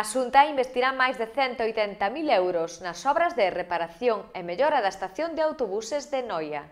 A Xunta investirá máis de 180.000 euros nas obras de reparación e mellora da estación de autobuses de Noia.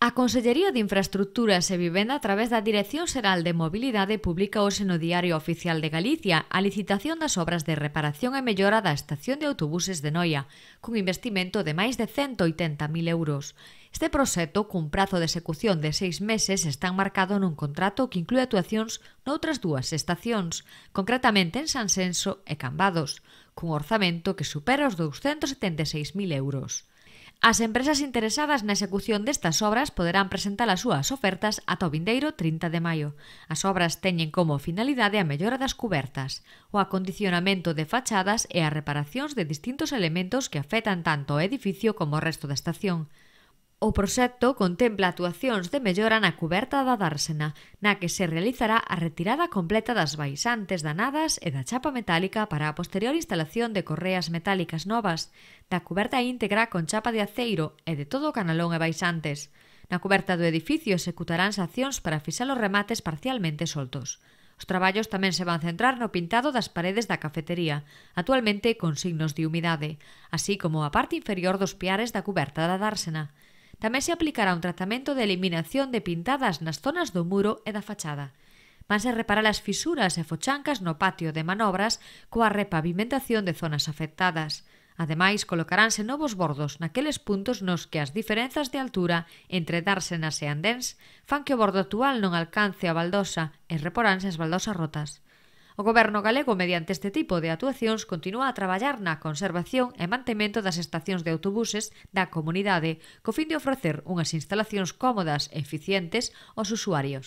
A Consellería de Infraestructuras e Vivenda a través da Dirección Xeral de Mobilidade publica hoxe no Diario Oficial de Galicia a licitación das obras de reparación e mellora da estación de autobuses de Noia, cun investimento de máis de 180.000 euros. Este proxecto, cun prazo de execución de seis meses, está enmarcado nun contrato que inclúe actuacións noutras dúas estacións, concretamente en San Senso e Cambados, cun orzamento que supera os 276.000 euros. As empresas interesadas na execución destas obras poderán presentar as súas ofertas ata o vindeiro 30 de maio. As obras teñen como finalidade a mellora das cubertas, o acondicionamento de fachadas e as reparacións de distintos elementos que afectan tanto o edificio como o resto da estación. O proxecto contempla actuacións de mellora na cuberta da dársena, na que se realizará a retirada completa das baixantes danadas e da chapa metálica para a posterior instalación de correas metálicas novas, da cuberta íntegra con chapa de aceiro e de todo o canalón e baixantes. Na cuberta do edificio executaránse accións para fixar os remates parcialmente soltos. Os traballos tamén se van centrar no pintado das paredes da cafetería, actualmente con signos de humidade, así como a parte inferior dos piares da cuberta da dársena. Tamén se aplicará un tratamento de eliminación de pintadas nas zonas do muro e da fachada. Vanse reparar as fisuras e fochancas no patio de manobras coa repavimentación de zonas afectadas. Ademais, colocaránse novos bordos naqueles puntos nos que as diferenzas de altura entre dársenas e andéns fan que o bordo actual non alcance a baldosa e reporánse as baldosas rotas. O goberno galego mediante este tipo de actuacións continúa a traballar na conservación e mantemento das estacións de autobuses da comunidade co fin de ofrecer unhas instalacións cómodas e eficientes aos usuarios.